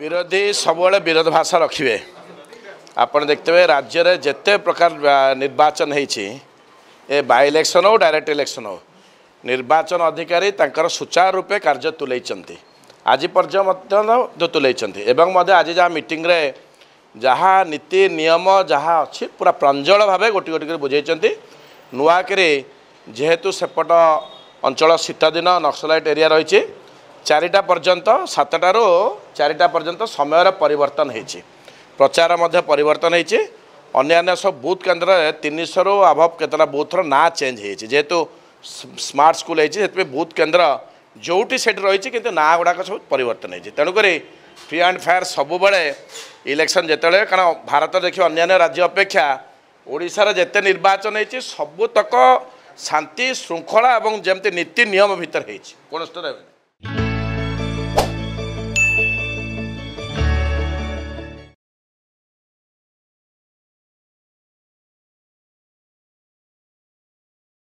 ବିରୋଧୀ ସବୁବେଳେ ବିରୋଧ ଭାଷା ରଖିବେ ଆପଣ ଦେଖିଥିବେ ରାଜ୍ୟରେ ଯେତେ ପ୍ରକାର ନିର୍ବାଚନ ହେଇଛି ଏ ବାଇ ଇଲେକ୍ସନ୍ ହେଉ ଡାଇରେକ୍ଟ ଇଲେକ୍ସନ୍ ହେଉ ନିର୍ବାଚନ ଅଧିକାରୀ ତାଙ୍କର ସୁଚାର ରୂପେ କାର୍ଯ୍ୟ ତୁଲେଇଛନ୍ତି ଆଜି ପର୍ଯ୍ୟନ୍ତ ମଧ୍ୟ ତୁଲେଇଛନ୍ତି ଏବଂ ମଧ୍ୟ ଆଜି ଯାହା ମିଟିଂରେ ଯାହା ନୀତି ନିୟମ ଯାହା ଅଛି ପୁରା ପ୍ରଞ୍ଜଳ ଭାବେ ଗୋଟି ଗୋଟି କରି ବୁଝେଇଛନ୍ତି ନୂଆକରି ଯେହେତୁ ସେପଟ ଅଞ୍ଚଳ ଶୀତଦିନ ନକ୍ସଲାଇଟ୍ ଏରିଆ ରହିଛି ଚାରିଟା ପର୍ଯ୍ୟନ୍ତ ସାତଟାରୁ ଚାରିଟା ପର୍ଯ୍ୟନ୍ତ ସମୟର ପରିବର୍ତ୍ତନ ହୋଇଛି ପ୍ରଚାର ମଧ୍ୟ ପରିବର୍ତ୍ତନ ହୋଇଛି ଅନ୍ୟାନ୍ୟ ସବୁ ବୁଥ୍ କେନ୍ଦ୍ରରେ ତିନିଶହରୁ ଆଭବ କେତେଟା ବୁଥ୍ର ନାଁ ଚେଞ୍ଜ ହୋଇଛି ଯେହେତୁ ସ୍ମାର୍ଟ ସ୍କୁଲ ହେଇଛି ସେଥିପାଇଁ ବୁଥ୍ କେନ୍ଦ୍ର ଯେଉଁଠି ସେଠି ରହିଛି କିନ୍ତୁ ନାଁ ଗୁଡ଼ାକ ସବୁ ପରିବର୍ତ୍ତନ ହୋଇଛି ତେଣୁକରି ଫ୍ରି ଆଣ୍ଡ ଫାୟାର୍ ସବୁବେଳେ ଇଲେକ୍ସନ୍ ଯେତେବେଳେ କାରଣ ଭାରତ ଦେଖିବ ଅନ୍ୟାନ୍ୟ ରାଜ୍ୟ ଅପେକ୍ଷା ଓଡ଼ିଶାର ଯେତେ ନିର୍ବାଚନ ହୋଇଛି ସବୁତକ ଶାନ୍ତି ଶୃଙ୍ଖଳା ଏବଂ ଯେମିତି ନୀତି ନିୟମ ଭିତରେ ହୋଇଛି କୌଣସି